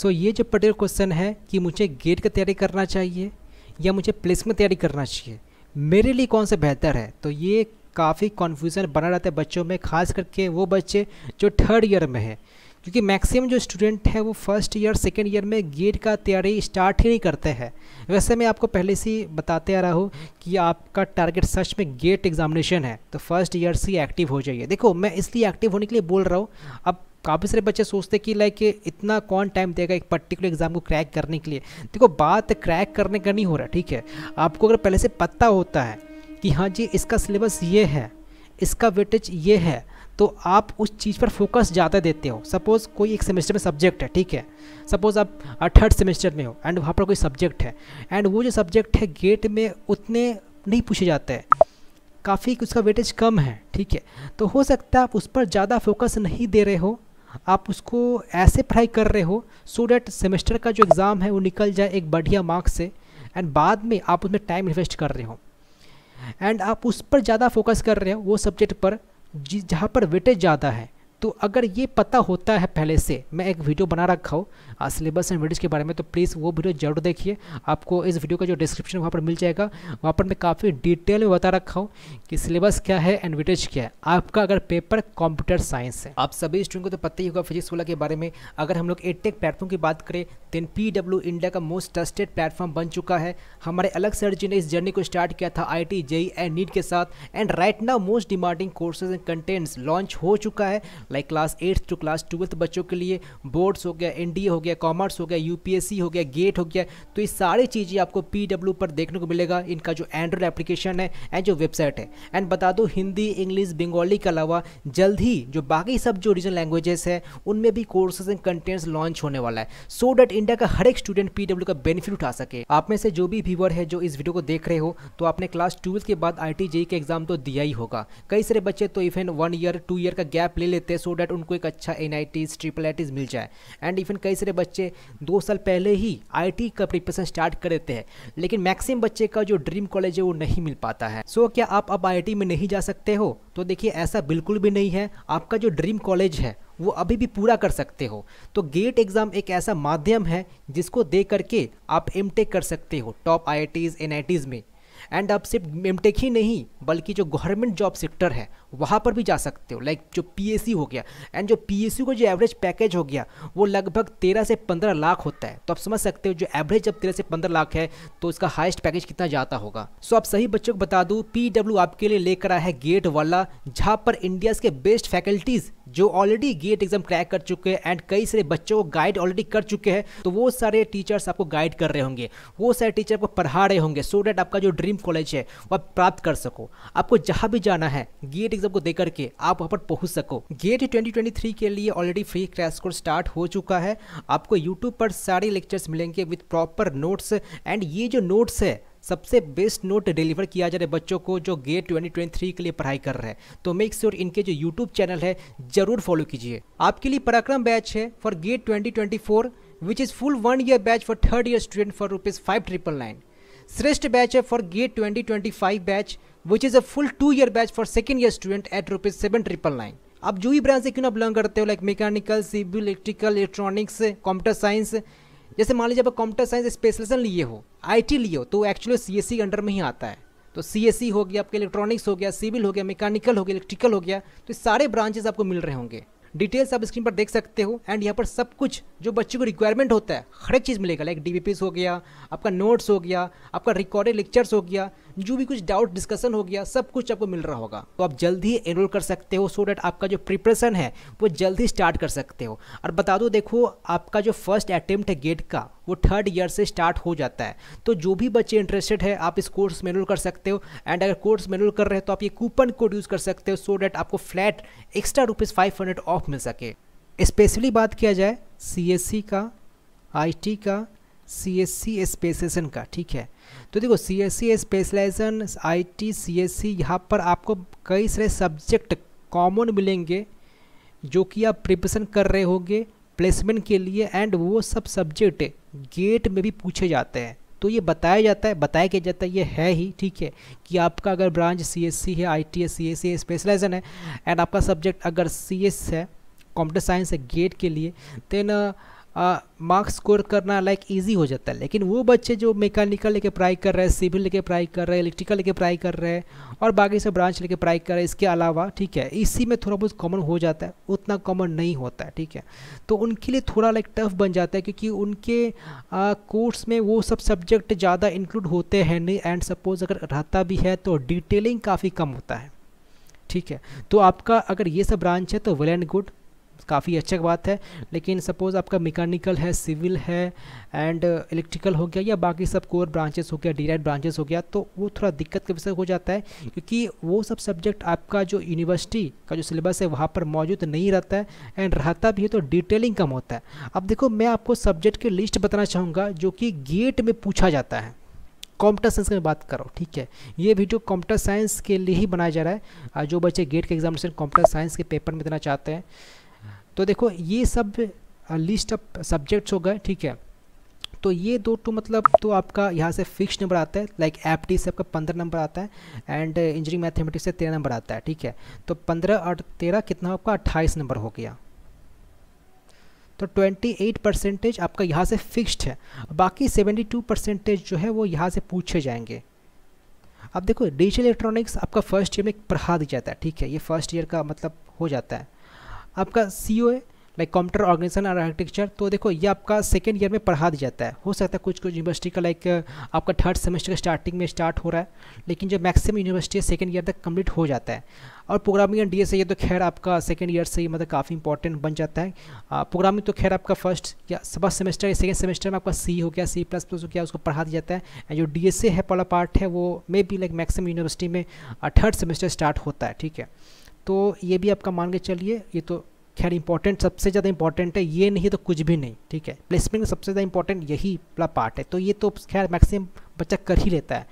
सो ये जो particular question है कि मुझे गेट का तैयारी करना चाहिए या मुझे प्लेस में तैयारी करना चाहिए मेरे लिए कौन सा बेहतर है तो ये काफ़ी कन्फ्यूज़न बना रहता है बच्चों में खास करके वो बच्चे जो थर्ड ईयर में है क्योंकि मैक्सिमम जो स्टूडेंट है वो फर्स्ट ईयर सेकेंड ईयर में गेट का तैयारी स्टार्ट ही नहीं करते हैं वैसे मैं आपको पहले से बताते आ रहा हूँ कि आपका टारगेट सच में गेट एग्जामिनेशन है तो फर्स्ट ईयर से एक्टिव हो जाइए देखो मैं इसलिए एक्टिव होने के लिए बोल रहा हूँ अब काफ़ी सारे बच्चे सोचते हैं कि लाइक इतना कौन टाइम देगा एक पर्टिकुलर एग्ज़ाम को क्रैक करने के लिए देखो बात क्रैक करने का नहीं हो रहा ठीक है आपको अगर पहले से पता होता है कि हाँ जी इसका सिलेबस ये है इसका वेटेज ये है तो आप उस चीज़ पर फोकस ज़्यादा देते हो सपोज़ कोई एक सेमेस्टर में सब्जेक्ट है ठीक है सपोज़ आप थर्ड सेमेस्टर में हो एंड वहाँ पर कोई सब्जेक्ट है एंड वो जो सब्जेक्ट है गेट में उतने नहीं पूछे जाते हैं काफ़ी उसका वेटेज कम है ठीक है तो हो सकता है आप उस पर ज़्यादा फोकस नहीं दे रहे हो आप उसको ऐसे पढ़ाई कर रहे हो सो डैट सेमेस्टर का जो एग्ज़ाम है वो निकल जाए एक बढ़िया मार्क्स से एंड बाद में आप उसमें टाइम इन्वेस्ट कर रहे हो एंड आप उस पर ज़्यादा फोकस कर रहे हो वो सब्जेक्ट पर जहाँ पर वेटेज ज़्यादा है तो अगर ये पता होता है पहले से मैं एक वीडियो बना रखा हूँ सिलेबस एंड वीडियोज़ के बारे में तो प्लीज़ वो वीडियो जरूर देखिए आपको इस वीडियो का जो डिस्क्रिप्शन वहाँ पर मिल जाएगा वहाँ पर मैं काफ़ी डिटेल में बता रखा हूँ कि सिलेबस क्या है एंड वीडियोज क्या है आपका अगर पेपर कंप्यूटर साइंस है आप सभी स्टूडेंट को तो पता ही होगा फिजिक्स वाला के बारे में अगर हम लोग एटेक प्लेटफॉर्म e की बात करें दिन पी इंडिया का मोस्ट ट्रस्टेड प्लेटफॉर्म बन चुका है हमारे अलग सर जी ने इस जर्नी को स्टार्ट किया था I T JEE and NEET के साथ and right now most demanding courses and contents launch हो चुका है like class eighth to class twelfth बच्चों के लिए बोर्ड्स हो गया एन हो गया कॉमर्स हो गया यूपीएससी हो गया गेट हो गया तो ये सारी चीज़ें आपको पी पर देखने को मिलेगा इनका जो एंड्रॉयड एप्लीकेशन है एंड जो वेबसाइट है एंड बता दो हिंदी इंग्लिश बंगाली के अलावा जल्द ही जो बाकी सब जो रीजनल लैंग्वेजेस है उनमें भी कोर्सेज एंड कंटेंट्स लॉन्च होने वाला है सो so इंडिया का हर एक स्टूडेंट पी का बेनिफिट उठा सके आप में से जो भी व्यूवर है जो इस वीडियो को देख रहे हो तो आपने क्लास ट्वेल्थ के बाद आई टी e के एग्जाम तो दिया ही होगा कई सारे बच्चे तो even one year two year का गैप ले लेते हैं सो डैट उनको एक अच्छा N I Ts triple I Ts मिल जाए एंड इवन कई सारे बच्चे दो साल पहले ही आई टी का प्रिपरेशन स्टार्ट कर देते हैं लेकिन मैक्सिमम बच्चे का जो ड्रीम कॉलेज है वो नहीं मिल पाता है सो so, क्या आप अब आई में नहीं जा सकते हो तो देखिए ऐसा बिल्कुल भी नहीं है आपका जो ड्रीम कॉलेज है वो अभी भी पूरा कर सकते हो तो गेट एग्ज़ाम एक ऐसा माध्यम है जिसको दे करके आप एम कर सकते हो टॉप आई आई में एंड अब सिर्फ टेक ही नहीं बल्कि जो गवर्नमेंट जॉब सेक्टर है वहाँ पर भी जा सकते हो लाइक जो पी हो गया एंड जो पी का जो एवरेज पैकेज हो गया वो लगभग तेरह से पंद्रह लाख होता है तो आप समझ सकते हो जो एवरेज जब तेरह से पंद्रह लाख है तो इसका हाइस्ट पैकेज कितना जाता होगा सो आप सही बच्चों को बता दूँ पी आपके लिए लेकर आया है गेट वाला जहाँ पर इंडिया के बेस्ट फैकल्टीज़ जो ऑलरेडी गेट एग्जाम क्रैक कर चुके हैं एंड कई सारे बच्चों को गाइड ऑलरेडी कर चुके हैं तो वो सारे टीचर्स आपको गाइड कर रहे होंगे वो सारे टीचर आपको पढ़ा रहे होंगे सो so डैट आपका जो ड्रीम कॉलेज है वह प्राप्त कर सको आपको जहाँ भी जाना है गेट एग्जाम को देकर के आप वहां पर पहुंच सको गेट 2023 के लिए already free crash course start हो चुका है आपको यूट्यूब पर सारे लेक्चर्स मिलेंगे विद प्रॉपर नोट्स एंड ये जो नोट्स है सबसे बेस्ट नोट डिलीवर किया जा रहा है बच्चों को जो गेट 2023 के लिए पढ़ाई कर रहे हैं तो मेक श्योर sure इनके जो यूट्यूब चैनल है जरूर फॉलो कीजिए आपके लिए पराक्रम बैच है for GATE 2024 twenty which is full one year batch for third year student for rupees five triple nine Shreshth batch है for GATE 2025 batch which is a full two year batch for second year student at rupees seven triple nine आप जो भी branch से क्यों ना belong करते हो like mechanical civil electrical electronics computer science जैसे मान लीजिए आप कंप्यूटर साइंस स्पेशलाइजेशन लिए हो आईटी लिए हो तो एक्चुअली सी एस के अंडर में ही आता है तो सी एस सी हो गया आपके इलेक्ट्रॉनिक्स हो गया सिविल हो गया मैकेनिकल हो गया इलेक्ट्रिकल हो गया तो सारे ब्रांचेस आपको मिल रहे होंगे डिटेल्स आप स्क्रीन पर देख सकते हो एंड यहाँ पर सब कुछ जो बच्चे को रिक्वायरमेंट होता है हर एक चीज़ मिलेगा लाइक डी हो गया आपका नोट्स हो गया आपका रिकॉर्डेड लेक्चर्स हो गया जो भी कुछ डाउट डिस्कशन हो गया सब कुछ आपको मिल रहा होगा तो आप जल्द ही एनरोल कर सकते हो सो डैट आपका जो प्रिपरेशन है वो जल्द ही स्टार्ट कर सकते हो और बता दो देखो आपका जो फर्स्ट अटैम्प्ट है गेट का वो थर्ड ईयर से स्टार्ट हो जाता है तो जो भी बच्चे इंटरेस्टेड है आप इस कोर्स में कर सकते हो एंड अगर कोर्स में कर रहे हैं तो आप ये कूपन कोड यूज़ कर सकते हो सो डैट आपको flat extra rupees five hundred off मिल सके स्पेशली बात किया जाए सी का आई का सी एस सी स्पेशन का ठीक है तो देखो C S C specialization I T C S C यहाँ पर आपको कई सारे सब्जेक्ट कॉमन मिलेंगे जो कि आप प्रिपरेशन कर रहे होंगे प्लेसमेंट के लिए एंड वो सब सब्जेक्ट गेट में भी पूछे जाते हैं तो ये बताया जाता है बताया क्या जाता है ये है ही ठीक है कि आपका अगर ब्रांच सी है आई टी है स्पेशलाइजेशन है एंड आपका सब्जेक्ट अगर एस है कंप्यूटर साइंस है गेट के लिए देन uh, मार्क्स स्कोर करना लाइक इजी हो जाता है लेकिन वो बच्चे जो मैकेनिकल लेके पढ़ाई कर रहे हैं सिविल लेके पढ़ाई कर रहे हैं इलेक्ट्रिकल लेके पढ़ाई कर रहे हैं और बाकी सब ब्रांच लेके पढ़ाई कर रहे हैं इसके अलावा ठीक है इसी में थोड़ा बहुत कॉमन हो जाता है उतना कॉमन नहीं होता है ठीक है तो उनके लिए थोड़ा लाइक टफ बन जाता है क्योंकि उनके कोर्स में वो सब सब्जेक्ट ज़्यादा इंक्लूड होते हैं नहीं एंड सपोज अगर रहता भी है तो डिटेलिंग काफ़ी कम होता है ठीक है तो आपका अगर ये सब ब्रांच है तो वेल एंड गुड काफ़ी अच्छी बात है लेकिन सपोज़ आपका मैकेनिकल है सिविल है एंड इलेक्ट्रिकल uh, हो गया या बाकी सब कोर ब्रांचेस हो गया डी ब्रांचेस हो गया तो वो थोड़ा दिक्कत का विषय हो जाता है क्योंकि वो सब सब्जेक्ट आपका जो यूनिवर्सिटी का जो सिलेबस है वहाँ पर मौजूद नहीं रहता है एंड रहता भी है तो डिटेलिंग कम होता है अब देखो मैं आपको सब्जेक्ट की लिस्ट बताना चाहूँगा जो कि गेट में पूछा जाता है कंप्यूटर साइंस की बात करो ठीक है ये वीडियो कंप्यूटर साइंस के लिए ही बनाया जा रहा है जो बच्चे गेट के एग्जामिनेशन कंप्यूटर साइंस के पेपर में देना चाहते हैं तो देखो ये सब लिस्ट ऑफ सब्जेक्ट्स हो गए ठीक है तो ये दो टू मतलब तो आपका यहाँ से फिक्स नंबर आता है लाइक एप से आपका पंद्रह नंबर आता है एंड इंजीनियरिंग मैथमेटिक्स से तेरह नंबर आता है ठीक है तो पंद्रह और तेरह कितना आपका अट्ठाईस नंबर हो गया तो 28 परसेंटेज आपका यहाँ से फिक्स्ड है बाकी 72 परसेंटेज जो है वो यहाँ से पूछे जाएंगे अब देखो डिजिटल इलेक्ट्रॉनिक्स आपका फर्स्ट ईयर में पढ़ा दिया जाता है ठीक है ये फर्स्ट ईयर का मतलब हो जाता है आपका सी ओ है लाइक कंप्यूटर ऑर्गेनाइजेशन और आर्किटेक्चर तो देखो ये आपका सेकेंड ईयर में पढ़ा दिया जाता है हो सकता है कुछ कुछ यूनिवर्सिटी का लाइक आपका थर्ड सेमेस्टर का स्टार्टिंग में स्टार्ट हो रहा है लेकिन जो मैक्सिमम यूनिवर्सिटी है सेकेंड ईयर तक कंप्लीट हो जाता है और प्रोग्रामिंग एंड डी ये तो खैर आपका सेकेंड ईयर से ही मतलब काफ़ी इंपॉर्टेंट बन जाता है प्रोग्रामिंग तो खैर आपका फर्स्ट या फर्स्ट सेमेस्टर या सेकेंड सेमेस्टर में आपका सी हो गया सी प्लस प्लस हो गया उसको पढ़ा दिया जाता है एंड जो डी है पहला पार्ट है वो may be like maximum university में थर्ड सेमेस्टर स्टार्ट होता है ठीक है तो ये भी आपका मान के चलिए ये तो खैर इंपॉर्टेंट सबसे ज़्यादा इंपॉर्टेंट है ये नहीं तो कुछ भी नहीं ठीक है प्लेसमेंट में सबसे ज़्यादा इंपॉर्टेंट यही वाला पार्ट है तो ये तो खैर मैक्सिमम बच्चा कर ही लेता है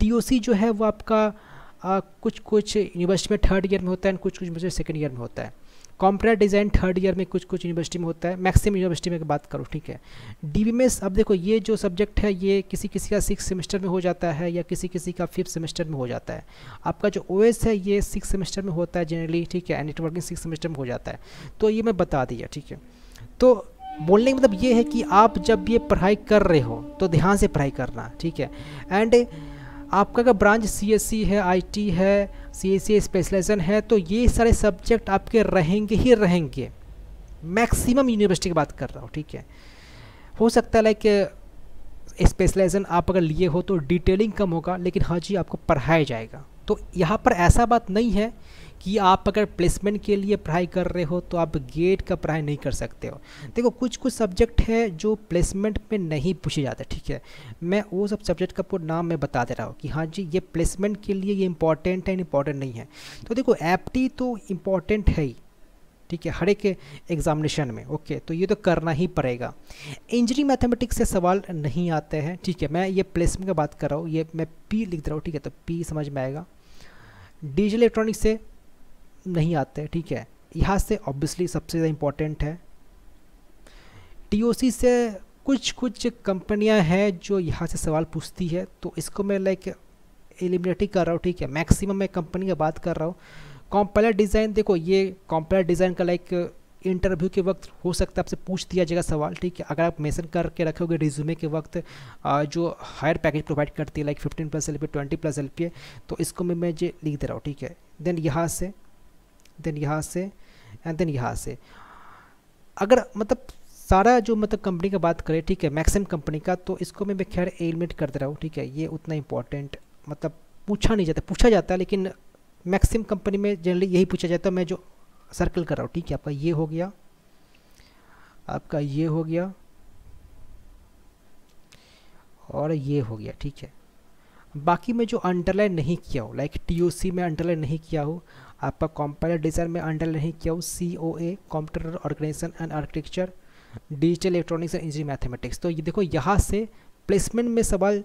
टी जो है वो आपका आ, कुछ कुछ यूनिवर्सिटी में थर्ड ईयर में होता है कुछ कुछ यूनिवर्सिटी सेकेंड ईयर में होता है कॉम्प्यूटर डिज़ाइन थर्ड ईयर में कुछ कुछ यूनिवर्सिटी में होता है मैक्सिमम यूनिवर्सिटी में बात करूँ ठीक है डी अब देखो ये जो सब्जेक्ट है ये किसी किसी का सिक्स सेमेस्टर में हो जाता है या किसी किसी का फिफ्थ सेमेस्टर में हो जाता है आपका जो ओ है ये सिक्स सेमेस्टर में होता है जनरली ठीक है नेटवर्किंग सिक्स सेमेस्टर में हो जाता है तो ये मैं बता दिया ठीक है तो बोलने का मतलब ये है कि आप जब ये पढ़ाई कर रहे हो तो ध्यान से पढ़ाई करना ठीक है एंड आपका अगर ब्रांच सी है आई है सी स्पेशलाइजेशन है तो ये सारे सब्जेक्ट आपके रहेंगे ही रहेंगे मैक्सिमम यूनिवर्सिटी की बात कर रहा हूँ ठीक है हो सकता है लाइक स्पेशलाइजेशन आप अगर लिए हो तो डिटेलिंग कम होगा लेकिन हाँ जी आपको पढ़ाया जाएगा तो यहाँ पर ऐसा बात नहीं है कि आप अगर प्लेसमेंट के लिए पढ़ाई कर रहे हो तो आप गेट का पढ़ाई नहीं कर सकते हो देखो कुछ कुछ सब्जेक्ट है जो प्लेसमेंट में नहीं पूछे जाते ठीक है मैं वो सब सब्जेक्ट का पूरा नाम मैं बता दे रहा हूँ कि हाँ जी ये प्लेसमेंट के लिए ये इंपॉर्टेंट है इंपॉर्टेंट नहीं है तो देखो एप्टी तो इम्पॉर्टेंट है ही ठीक है हर एक एग्जामिनेशन में ओके तो ये तो करना ही पड़ेगा इंजरी मैथमेटिक्स से सवाल नहीं आते हैं ठीक है मैं ये प्लेसमेंट का बात कर रहा हूँ ये मैं पी लिख दे रहा हूँ ठीक है तो पी समझ में आएगा डिजिटल इलेक्ट्रॉनिक्स से नहीं आते ठीक है यहाँ से ऑब्वियसली सबसे ज़्यादा इम्पोर्टेंट है टीओसी से कुछ कुछ कंपनियां हैं जो यहाँ से सवाल पूछती है तो इसको मैं लाइक एलिमिनेट ही कर रहा हूँ ठीक है मैक्सिमम मैं कंपनी का बात कर रहा हूँ कॉम्पलेट डिज़ाइन देखो ये कॉम्पलेट डिज़ाइन का लाइक इंटरव्यू के वक्त हो सकता है आपसे पूछ दिया जाएगा सवाल ठीक है अगर आप मेंशन करके रखोगे रिज्यूमे के वक्त जो हायर पैकेज प्रोवाइड करती है like 15 plus L P twenty plus L P तो इसको मैं मैं लिख दे रहा हूँ ठीक है देन यहाँ से देन यहाँ से एंड देन यहाँ से अगर मतलब सारा जो मतलब कंपनी का बात करें ठीक है मैक्सिम कंपनी का तो इसको मैं खैर एलिमिनेट कर दे रहा हूँ ठीक है ये उतना इंपॉर्टेंट मतलब पूछा नहीं जाता पूछा जाता है लेकिन मैक्सिम कंपनी में जनरली यही पूछा जाता है मैं जो सर्कल कर रहा हूँ ठीक है आपका ये हो गया आपका ये हो गया और ये हो गया ठीक है बाकी में जो अंडरलाइन नहीं किया हो लाइक टी में अंडरलाइन नहीं किया हो आपका कॉम्पाइलर डिज़ाइन में अंडरलाइन नहीं किया हो C O A computer organization and architecture digital electronics and engineer mathematics तो ये देखो यहाँ से प्लेसमेंट में सवाल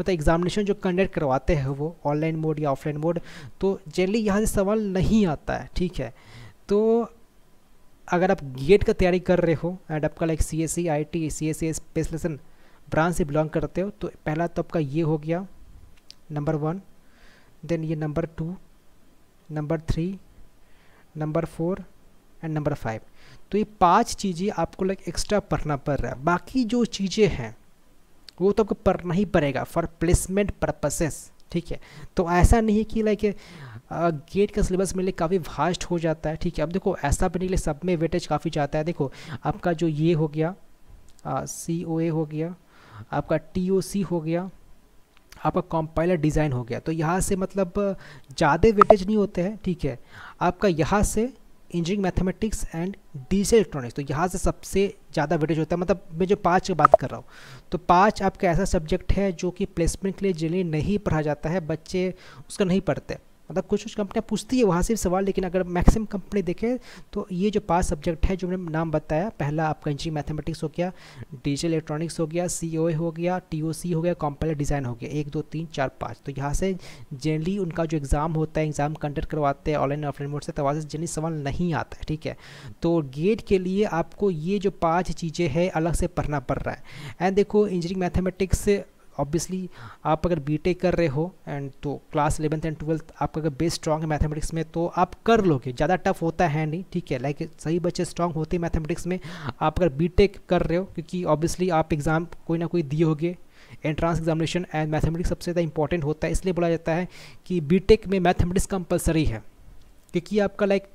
मतलब एग्जामिनेशन जो कंडक्ट करवाते हैं वो ऑनलाइन मोड या ऑफलाइन मोड तो जनरली यहाँ से सवाल नहीं आता है ठीक है तो अगर आप गेट का तैयारी कर रहे हो एंड आपका like C S C I T C S C specialization branch से बिलोंग करते हो तो पहला तो आपका ये हो गया नंबर वन देन ये number two number three number four and number five तो ये पांच चीज़ें आपको लाइक एक्स्ट्रा पढ़ना पड़ रहा है बाकी जो चीज़ें हैं वो तो आपको पढ़ना ही पड़ेगा फॉर प्लेसमेंट पर्पसेस ठीक है तो ऐसा नहीं कि लाइक गेट का सिलेबस मेरे लिए काफ़ी वास्ट हो जाता है ठीक है अब देखो ऐसा भी के लिए सब में वेटेज काफ़ी जाता है देखो आपका जो ये हो गया सी ओ ए हो गया आपका टी ओ सी हो गया आपका कॉम्पाइलर डिज़ाइन हो गया तो यहाँ से मतलब ज़्यादा वेटेज नहीं होते हैं ठीक है आपका यहाँ से engineering mathematics and digital electronics तो यहाँ से सबसे ज़्यादा वेटेज होता है मतलब मैं जो पाँच की बात कर रहा हूँ तो पाँच आपका ऐसा सब्जेक्ट है जो कि प्लेसमेंट के लिए जनरली नहीं पढ़ा जाता है बच्चे उसका नहीं पढ़ते मतलब कुछ कुछ कंपनियाँ पूछती है वहाँ से भी सवाल लेकिन अगर मैक्सिमम कंपनी देखें तो ये जो पाँच सब्जेक्ट है जो मैंने नाम बताया पहला आपका इंजीनियरिंग मैथमेटिक्स हो गया डिजिटल इलेक्ट्रॉनिक्स हो गया सी हो गया टी हो गया कॉम्पलर डिज़ाइन हो गया एक दो तीन चार पाँच तो यहाँ से जनरली उनका जो एग्ज़ाम होता है एग्ज़ाम कंडक्ट करवाते हैं ऑनलाइन ऑफलाइन मोड से तो वहाँ से जनरली सवाल नहीं आता है ठीक है तो गेट के लिए आपको ये जो पाँच चीज़ें हैं अलग से पढ़ना पड़ रहा है एंड देखो इंजीनियरिंग मैथमेटिक्स ऑब्वियसली आप अगर बी e कर रहे हो एंड तो क्लास इलेवंथ एंड ट्वेल्थ आपका अगर बेस स्ट्रांग है मैथमेटिक्स में तो आप कर लोगे ज़्यादा टफ होता है नहीं ठीक है लाइक सही बच्चे स्ट्रांग होते हैं मैथमेटिक्स में आप अगर बी e कर रहे हो क्योंकि ऑब्वियसली आप एग्ज़ाम कोई ना कोई दिए होगे एंट्रांस एग्जामिनेशन एंड मैथमेटिक्स सबसे ज़्यादा इंपॉर्टेंट होता है इसलिए बोला जाता है कि बीटेक e में मैथमेटिक्स कंपलसरी है क्योंकि आपका लाइक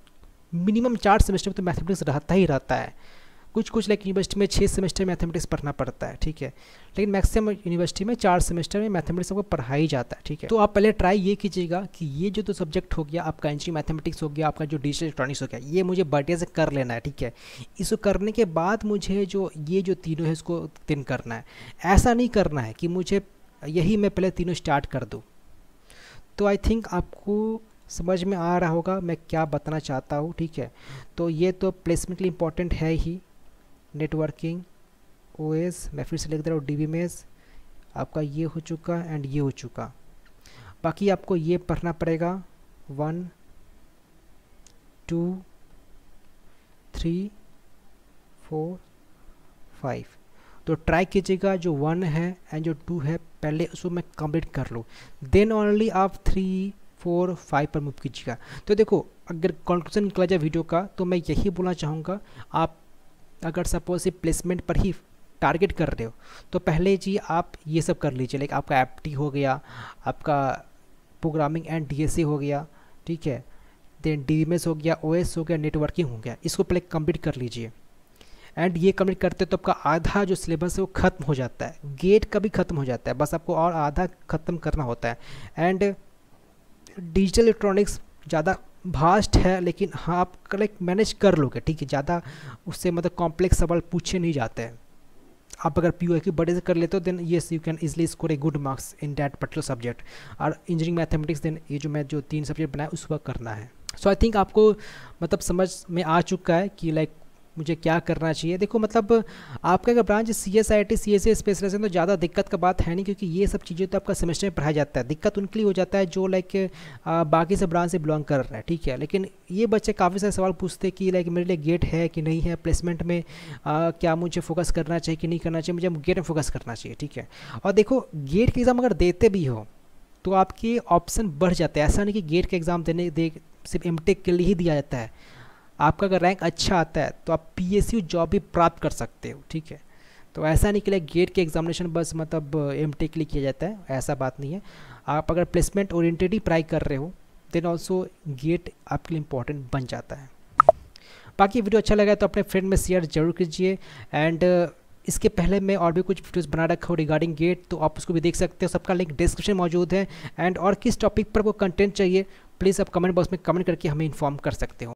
मिनिमम चार सेमेस्टर में तो मैथमेटिक्स रहता ही रहता है कुछ कुछ लाइक यूनिवर्सिटी में छः सेमेस्टर मैथमेटिक्स पढ़ना पड़ता है ठीक है लेकिन मैक्सिमम यूनिवर्सिटी में चार सेमेस्टर में मैथमेटिक्स आपको पढ़ाई जाता है ठीक है तो आप पहले ट्राई ये कीजिएगा कि ये जो तो सब्जेक्ट हो गया आपका एंट्री मैथमेटिक्स हो गया आपका जो डिजिटल इलेक्ट्रॉनिक्स हो गया ये मुझे बर्थडे से कर लेना है ठीक है इसको करने के बाद मुझे जो ये जो तीनों है इसको तीन करना है ऐसा नहीं करना है कि मुझे यही मैं पहले तीनों स्टार्ट कर दूँ तो आई थिंक आपको समझ में आ रहा होगा मैं क्या बताना चाहता हूँ ठीक है तो ये तो प्लेसमेंट के लिए इंपॉर्टेंट है ही नेटवर्किंग ओ मैं फिर से लिख दे रहा हूँ डी मेज आपका ये हो चुका एंड ये हो चुका बाकी आपको ये पढ़ना पड़ेगा one two three four five तो ट्राई कीजिएगा जो वन है एंड जो टू है पहले उसको मैं कंप्लीट कर लूँ देन ओनली आप थ्री फोर फाइव पर मूव कीजिएगा तो देखो अगर कॉन्क्लूजन निकला जाए वीडियो का तो मैं यही बोलना चाहूँगा आप अगर सपोज सिर्फ प्लेसमेंट पर ही टारगेट कर रहे हो तो पहले जी आप ये सब कर लीजिए लाइक आपका टी हो गया आपका प्रोग्रामिंग एंड सी हो गया ठीक है देन डी हो गया एस हो गया नेटवर्किंग हो गया इसको पहले कम्प्लीट कर लीजिए एंड ये कम्प्लीट करते तो आपका आधा जो सिलेबस है वो ख़त्म हो जाता है गेट का भी ख़त्म हो जाता है बस आपको और आधा ख़त्म करना होता है एंड डिजिटल इलेक्ट्रॉनिक्स ज़्यादा भास्ट है लेकिन हाँ आप लाइक मैनेज कर लोगे ठीक है ज़्यादा उससे मतलब कॉम्प्लेक्स सवाल पूछे नहीं जाते हैं आप अगर पी ओ की बड़े से कर लेते हो then yes you can easily score a good marks in that particular subject और इंजीनियरिंग मैथमेटिक्स देन ये जो मैं जो तीन सब्जेक्ट बनाया उस वक्त करना है सो आई थिंक आपको मतलब समझ में आ चुका है कि लाइक मुझे क्या करना चाहिए देखो मतलब आपका अगर branch C S I T C S specialist है तो ज़्यादा दिक्कत का बात है नहीं क्योंकि ये सब चीज़ें तो आपका सेमेस्टर में पढ़ाया जाता है दिक्कत उनके लिए हो जाता है जो लाइक बाकी से ब्रांच से बिलोंग कर रहा है ठीक है लेकिन ये बच्चे काफ़ी सारे सवाल पूछते हैं कि लाइक मेरे लिए गेट है कि नहीं है प्लेसमेंट में आ, क्या मुझे फोकस करना चाहिए कि नहीं करना चाहिए मुझे गेट में फोकस करना चाहिए ठीक है और देखो गेट के एग्ज़ाम अगर देते भी हो तो आपके ऑप्शन बढ़ जाते हैं ऐसा नहीं कि गेट का एग्ज़ाम देने दे सिर्फ एम के लिए ही दिया जाता है आपका अगर रैंक अच्छा आता है तो आप पी जॉब भी प्राप्त कर सकते हो ठीक है तो ऐसा नहीं कि गेट के एग्जामिनेशन बस मतलब एम uh, के लिए किया जाता है ऐसा बात नहीं है आप अगर प्लेसमेंट ओरिएंटेड ही पढ़ाई कर रहे हो देन ऑल्सो गेट आपके लिए इम्पोर्टेंट बन जाता है बाकी वीडियो अच्छा लगा तो अपने फ्रेंड में शेयर जरूर कीजिए एंड uh, इसके पहले मैं और भी कुछ वीडियोस बना रखा हूँ रिगार्डिंग गेट तो आप उसको भी देख सकते हो सबका लिंक डिस्क्रिप्शन मौजूद है एंड और किस टॉपिक पर वो कंटेंट चाहिए प्लीज़ आप कमेंट बॉक्स में कमेंट करके हमें इन्फॉर्म कर सकते हो